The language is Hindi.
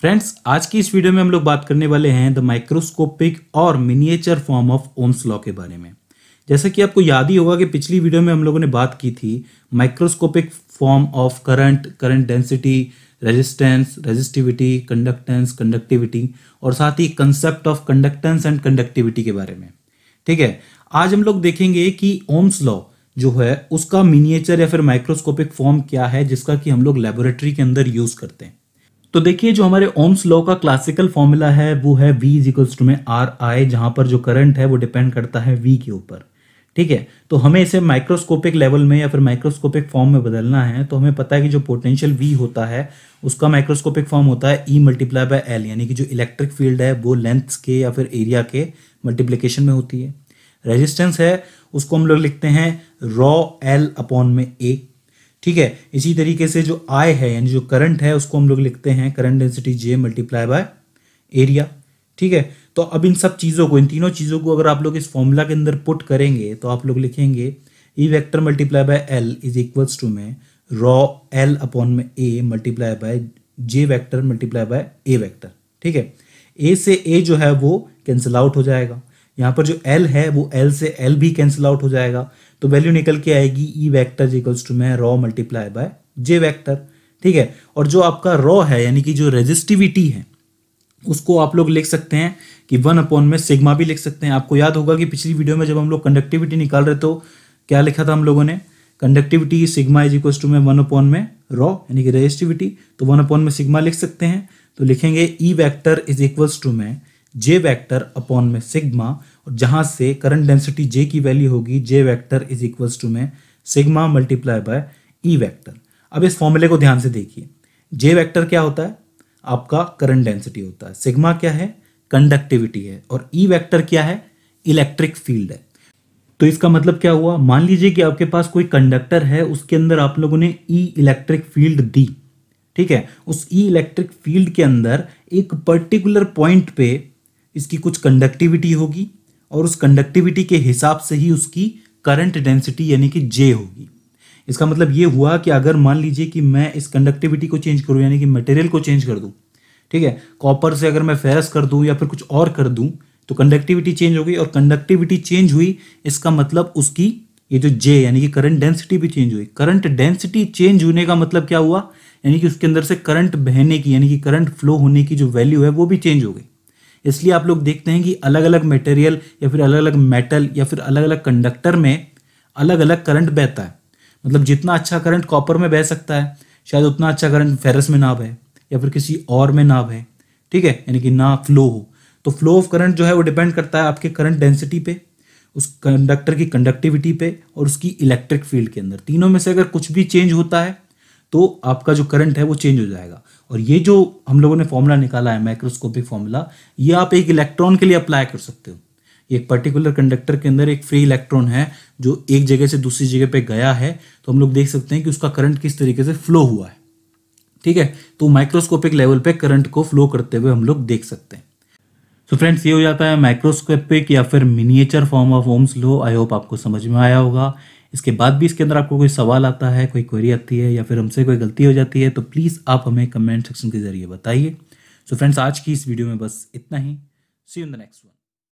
फ्रेंड्स आज की इस वीडियो में हम लोग बात करने वाले हैं द माइक्रोस्कोपिक और miniature form of Ohm's law के बारे में जैसा कि आपको याद ही होगा कि पिछली वीडियो में हम लोगों ने बात की थी microscopic form of current current density resistance resistivity conductance conductivity और साथ ही concept of conductance and conductivity के बारे में ठीक है आज हम लोग देखेंगे कि ओम्स लॉ जो है उसका मिनिएचर या फिर माइक्रोस्कोपिक फॉर्म क्या है जिसका कि हम लोग लेबोरेटरी के अंदर यूज करते हैं तो देखिए जो हमारे ओम्स लॉ का क्लासिकल फॉर्मूला है वो है वी इज इक्वल्स टू में आर आई जहां पर जो करंट है वो डिपेंड करता है वी के ऊपर ठीक है तो हमें इसे माइक्रोस्कोपिक लेवल में या फिर माइक्रोस्कोपिक फॉर्म में बदलना है तो हमें पता है कि जो पोटेंशियल वी होता है उसका माइक्रोस्कोपिक फॉर्म होता है ई मल्टीप्लाई बाय एल यानी कि जो इलेक्ट्रिक फील्ड है वो लेंथ के या फिर एरिया के मल्टीप्लीकेशन में होती है रेजिस्टेंस है उसको हम लोग लिखते हैं रॉ एल अपॉन में ए ठीक है इसी तरीके से जो आय है यानी जो करंट है उसको हम लोग लिखते हैं current density J multiply by area ठीक है तो अब इन सब चीज़ों को इन तीनों चीज़ों को अगर आप लोग इस फॉर्मूला के अंदर पुट करेंगे तो आप लोग लिखेंगे E vector multiply by L is equals to में रॉ एल अपॉन में A multiply by J vector multiply by A vector ठीक है ए से ए जो है वो कैंसिल आउट हो जाएगा यहाँ पर जो एल है वो एल से एल भी कैंसिल आउट हो जाएगा तो वैल्यू निकल के आएगी ई वैक्टर इक्वल्स टू मै rho multiply by J vector ठीक है और जो आपका रॉ है यानी कि जो रेजिस्टिविटी है उसको आप लोग लिख सकते हैं कि वन अपॉन में सिग्मा भी लिख सकते हैं आपको याद होगा कि पिछली वीडियो में जब हम लोग कंडक्टिविटी निकाल रहे तो क्या लिखा था हम लोगों ने conductivity sigma is equal to में वन अपॉन में रॉ यानी कि रेजिस्टिविटी तो वन अपॉन में सिग्मा लिख सकते हैं तो लिखेंगे E vector is equals to में जे वैक्टर अपॉन में सिग्मा और जहां से करंट डेंसिटी जे की वैल्यू होगी J vector is equals to में sigma multiply by E vector अब इस फॉर्मूले को ध्यान से देखिए जे वैक्टर क्या होता है आपका करंट डेंसिटी होता है सिग्मा क्या है कंडक्टिविटी है और ई e वैक्टर क्या है इलेक्ट्रिक फील्ड है तो इसका मतलब क्या हुआ मान लीजिए कि आपके पास कोई कंडक्टर है उसके अंदर आप लोगों ने ई इलेक्ट्रिक फील्ड दी ठीक है उस ई इलेक्ट्रिक फील्ड के अंदर एक पर्टिकुलर पॉइंट पे इसकी कुछ कंडक्टिविटी होगी और उस कंडक्टिविटी के हिसाब से ही उसकी करंट डेंसिटी यानी कि जे होगी इसका मतलब ये हुआ कि अगर मान लीजिए कि मैं इस कंडक्टिविटी को चेंज करूँ यानी कि मटेरियल को चेंज कर दूँ ठीक है कॉपर से अगर मैं फेरस कर दूँ या फिर कुछ और कर दूँ तो कंडक्टिविटी चेंज हो गई और कंडक्टिविटी चेंज हुई इसका मतलब उसकी ये जो जे यानी कि करंट डेंसिटी भी चेंज हुई करंट डेंसिटी चेंज होने का मतलब क्या हुआ यानी कि उसके अंदर से करंट बहने की यानी कि करंट फ्लो होने की जो वैल्यू है वो भी चेंज हो गई इसलिए आप लोग देखते हैं कि अलग अलग मटेरियल या फिर अलग अलग मेटल या फिर अलग अलग कंडक्टर में अलग अलग करंट बहता है मतलब जितना अच्छा करंट कॉपर में बह सकता है शायद उतना अच्छा करंट फेरस में ना बहे या फिर किसी और में ना बहे ठीक है यानी कि ना फ्लो हो तो फ्लो ऑफ करंट जो है वो डिपेंड करता है आपके करंट डेंसिटी पे उस कंडक्टर की कंडक्टिविटी पे और उसकी इलेक्ट्रिक फील्ड के अंदर तीनों में से अगर कुछ भी चेंज होता है तो आपका जो करंट है वो चेंज हो जाएगा और ये जो हम लोगों ने फॉर्मूला निकाला है माइक्रोस्कोपिक फॉर्मूला ये आप एक इलेक्ट्रॉन के लिए अप्लाई कर सकते हो एक पर्टिकुलर कंडक्टर के अंदर एक फ्री इलेक्ट्रॉन है जो एक जगह से दूसरी जगह पे गया है तो हम लोग देख सकते हैं कि उसका करंट किस तरीके से फ्लो हुआ है ठीक है तो माइक्रोस्कोपिक लेवल पे करंट को फ्लो करते हुए हम लोग देख सकते हैं सो so फ्रेंड्स ये हो जाता है माइक्रोस्कोपिक या फिर miniature form of Ohm's law I hope आपको समझ में आया होगा इसके बाद भी इसके अंदर आपको कोई सवाल आता है कोई क्वेरी आती है या फिर हमसे कोई गलती हो जाती है तो प्लीज़ आप हमें कमेंट सेक्शन के ज़रिए बताइए सो फ्रेंड्स आज की इस वीडियो में बस इतना ही see in the next one